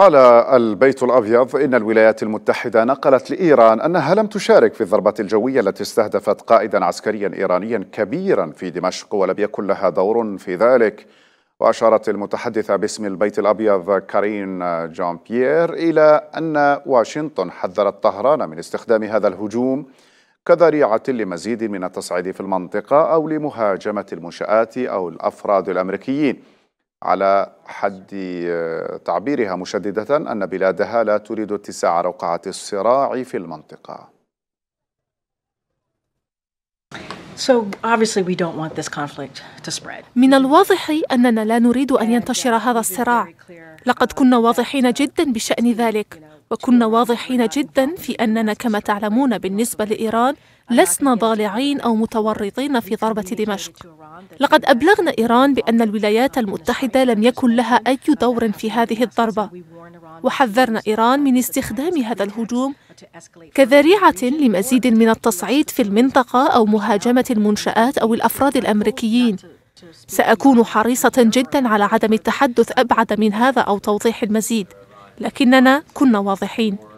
قال البيت الأبيض إن الولايات المتحدة نقلت لإيران أنها لم تشارك في الضربة الجوية التي استهدفت قائدا عسكريا إيرانيا كبيرا في دمشق ولم يكن لها دور في ذلك وأشارت المتحدثة باسم البيت الأبيض كارين جون بيير إلى أن واشنطن حذرت طهران من استخدام هذا الهجوم كذريعة لمزيد من التصعيد في المنطقة أو لمهاجمة المنشآت أو الأفراد الأمريكيين على حد آه، تعبيرها مشددة أن بلادها لا تريد اتساع رقعة الصراع في المنطقة من الواضح أننا لا نريد أن ينتشر هذا الصراع لقد كنا واضحين جدا بشأن ذلك وكنا واضحين جدا في أننا كما تعلمون بالنسبة لإيران لسنا ضالعين أو متورطين في ضربة دمشق لقد أبلغنا إيران بأن الولايات المتحدة لم يكن لها أي دور في هذه الضربة وحذرنا إيران من استخدام هذا الهجوم كذريعة لمزيد من التصعيد في المنطقة أو مهاجمة المنشآت أو الأفراد الأمريكيين سأكون حريصة جدا على عدم التحدث أبعد من هذا أو توضيح المزيد لكننا كنا واضحين